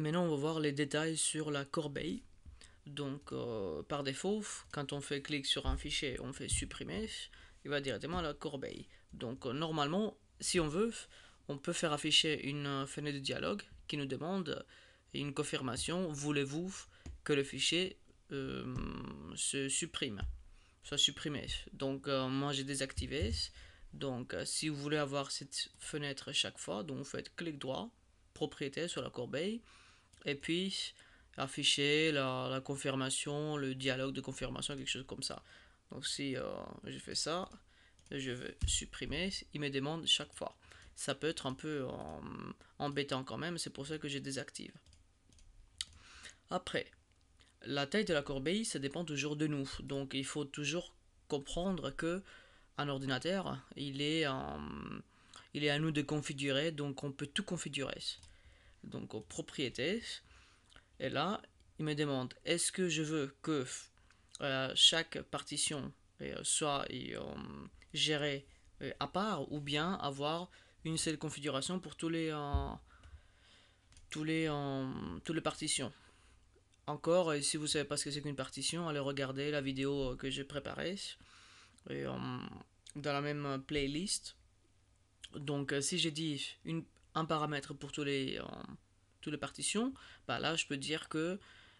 maintenant, on va voir les détails sur la corbeille. Donc, euh, par défaut, quand on fait clic sur un fichier, on fait supprimer, il va directement à la corbeille. Donc, euh, normalement, si on veut, on peut faire afficher une euh, fenêtre de dialogue qui nous demande une confirmation, voulez-vous que le fichier se supprime, soit supprimé. Donc, moi, j'ai désactivé. Donc, si vous voulez avoir cette fenêtre chaque fois, donc vous faites clic droit, propriété sur la corbeille, et puis afficher la, confirmation, le dialogue de confirmation, quelque chose comme ça. Donc si euh, je fais ça, je veux supprimer, il me demande chaque fois. Ça peut être un peu euh, embêtant quand même, c'est pour ça que je désactive. Après, la taille de la corbeille, ça dépend toujours de nous. Donc il faut toujours comprendre que un ordinateur, il est, euh, il est à nous de configurer, donc on peut tout configurer donc aux propriétés. Et là, il me demande est-ce que je veux que euh, chaque partition euh, soit euh, gérée à part ou bien avoir une seule configuration pour tous les tous les les partitions. Encore, si vous savez pas ce que c'est qu'une partition, allez regarder la vidéo que j'ai préparée et, dans la même playlist. Donc, si j'ai dit une, un paramètre pour tous les, euh, toutes les partitions, bah là je peux dire que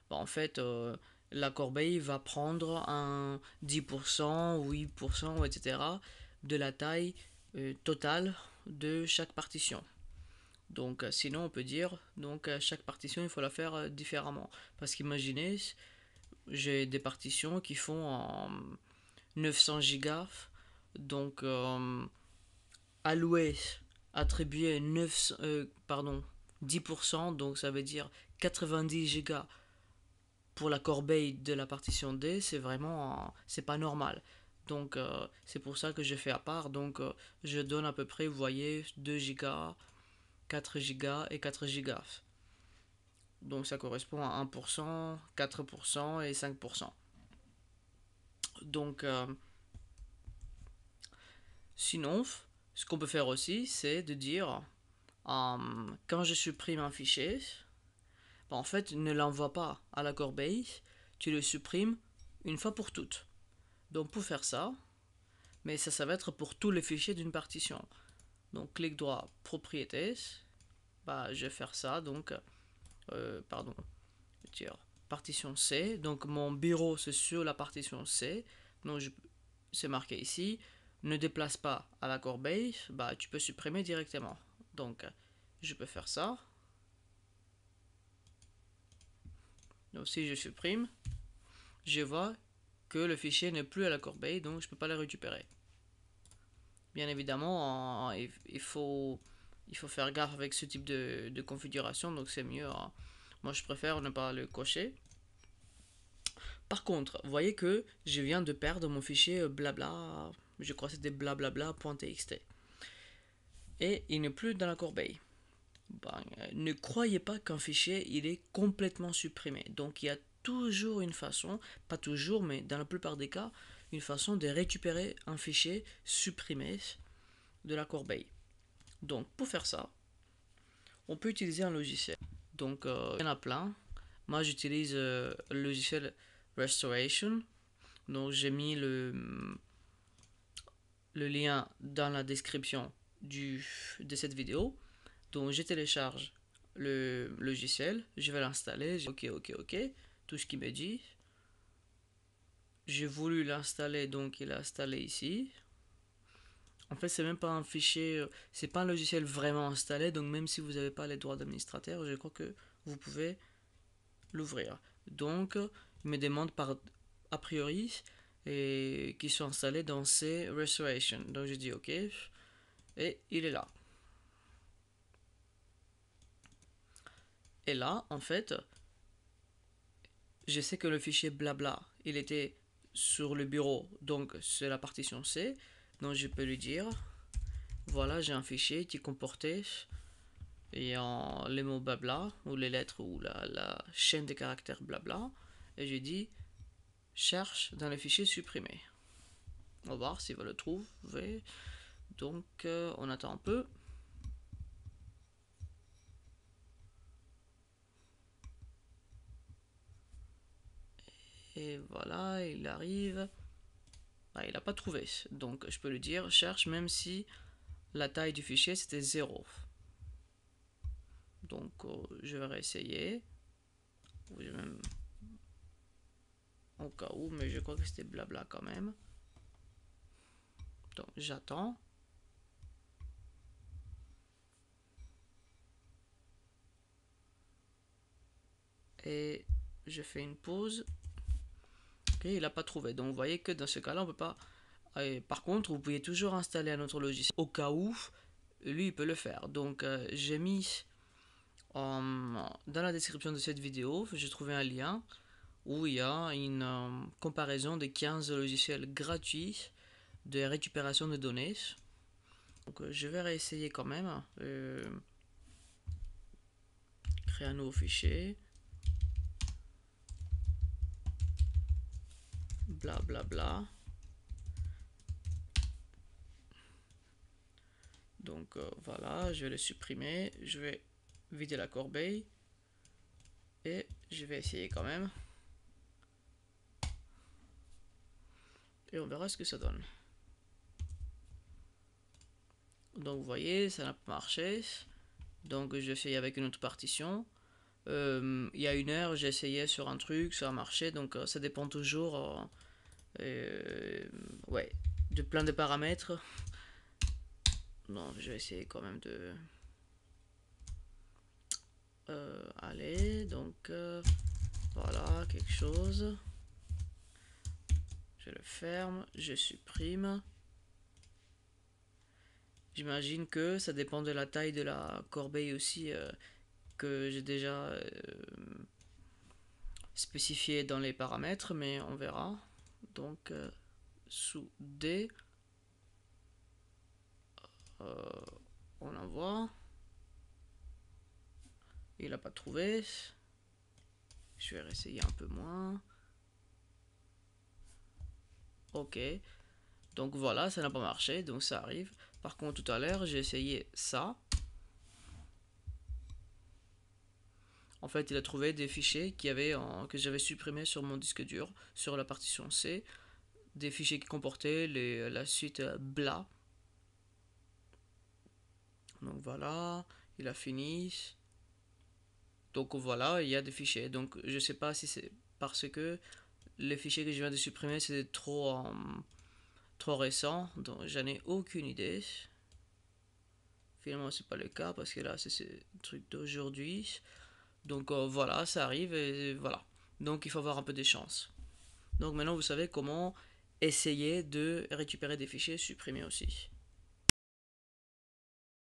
bah, en fait euh, la corbeille va prendre un 10%, 8%, etc. de la taille euh, totale de chaque partition. Donc sinon on peut dire donc chaque partition il faut la faire différemment. Parce qu'imaginez, j'ai des partitions qui font en 900 gigas, donc allouer attribuer 9, euh, pardon, 10%, donc ça veut dire 90 gigas pour la corbeille de la partition D, c'est vraiment, c'est pas normal. Donc euh, c'est pour ça que je fais à part, donc euh, je donne à peu près, vous voyez, 2 gigas, 4 gigas et 4 gigas. Donc ça correspond à 1%, 4% et 5%. Donc, sinon, ce qu'on peut faire aussi, c'est de dire, euh, quand je supprime un fichier, ben, en fait, ne l'envoie pas à la corbeille, tu le supprimes une fois pour toutes. Donc pour faire ça, mais ça, ça va être pour tous les fichiers d'une partition. Donc clic droit, propriétés, bah, je vais faire ça, donc, euh, pardon, je dire partition C, donc mon bureau c'est sur la partition C, donc c'est marqué ici, ne déplace pas à la corbeille, bah, tu peux supprimer directement. Donc, je peux faire ça. Donc, si je supprime, je vois que le fichier n'est plus à la corbeille, donc je ne peux pas le récupérer. Bien évidemment, il, faut, il faut faire gaffe avec ce type de, configuration, donc c'est mieux. Hein. Moi, je préfère ne pas le cocher. Par contre, voyez que je viens de perdre mon fichier euh, blabla je crois que c'était blablabla.txt. Et il n'est plus dans la corbeille. ne croyez pas qu'un fichier il est complètement supprimé. Donc il y a toujours une façon, pas toujours, mais dans la plupart des cas, une façon de récupérer un fichier supprimé de la corbeille. Donc pour faire ça, on peut utiliser un logiciel. Donc euh, il y en a plein. Moi j'utilise euh, le logiciel Restoration. Donc j'ai mis le le lien dans la description du, de cette vidéo. Donc je télécharge le logiciel, je vais l'installer, ok, ok, ok, tout ce qu'il me dit. J'ai voulu l'installer, donc il est installé ici. En fait, c'est même pas un fichier, euh, c'est pas un logiciel vraiment installé, donc même si vous n'avez pas les droits d'administrateur, je crois que vous pouvez l'ouvrir. Donc, il me demande par a priori et qui sont installés dans ces restoration. Donc je dis OK et il est là. Et là, en fait, je sais que le fichier blabla, il était sur le bureau, donc c'est la partition C. Donc je peux lui dire, voilà, j'ai un fichier qui comportait les mots blabla ou les lettres ou la, la chaîne de caractères blabla. Et je dis cherche dans les fichiers supprimés On va voir s'il va le trouver. Donc euh, on attend un peu. Et voilà, il arrive. Ah, il n'a pas trouvé. Donc je peux lui dire cherche même si la taille du fichier c'était 0. Donc euh, je vais réessayer. même au cas où, mais je crois que c'était blabla quand même. Donc j'attends. Et je fais une pause. Ok, il n'a pas trouvé. Donc vous voyez que dans ce cas-là, on peut pas... Et par contre, vous pouvez toujours installer un autre logiciel. Au cas où, lui, il peut le faire. Donc euh, j'ai mis... Euh, dans la description de cette vidéo, j'ai trouvé un lien où il y a une euh, comparaison de 15 logiciels gratuits de récupération de données. Donc euh, je vais réessayer quand même. Hein. Euh, créer un nouveau fichier. Bla bla bla. Donc voilà, je vais le supprimer. Je vais vider la corbeille. Et je vais essayer quand même. Et on verra ce que ça donne. Donc vous voyez, ça n'a pas marché. Donc j'ai fais avec une autre partition. Euh, il y a une heure, j'ai essayé sur un truc, ça a marché. Donc euh, ça dépend toujours euh, ouais, de plein de paramètres. Non, je vais essayer quand même de... allez, donc voilà, quelque chose le ferme, je supprime. J'imagine que ça dépend de la taille de la corbeille aussi euh, que j'ai déjà euh, spécifié dans les paramètres, mais on verra. Donc euh, sous D, on envoie. Il n'a pas trouvé. Je vais réessayer un peu moins ok. Donc voilà, ça n'a pas marché, donc ça arrive. Par contre, tout à l'heure, j'ai essayé ça. En fait, il a trouvé des fichiers qui avaient, que j'avais supprimés sur mon disque dur, sur la partition C. Des fichiers qui comportaient la suite euh, BLA. Donc voilà, il a fini. Donc voilà, il y a des fichiers. Donc je sais pas si c'est parce que le fichier que je viens de supprimer c'est trop, euh, trop récent, donc j'en ai aucune idée. Finalement, c'est pas le cas parce que là, c'est ce truc d'aujourd'hui. Donc euh, voilà, ça arrive et voilà. Donc il faut avoir un peu de chance. Donc maintenant, vous savez comment essayer de récupérer des fichiers supprimés aussi.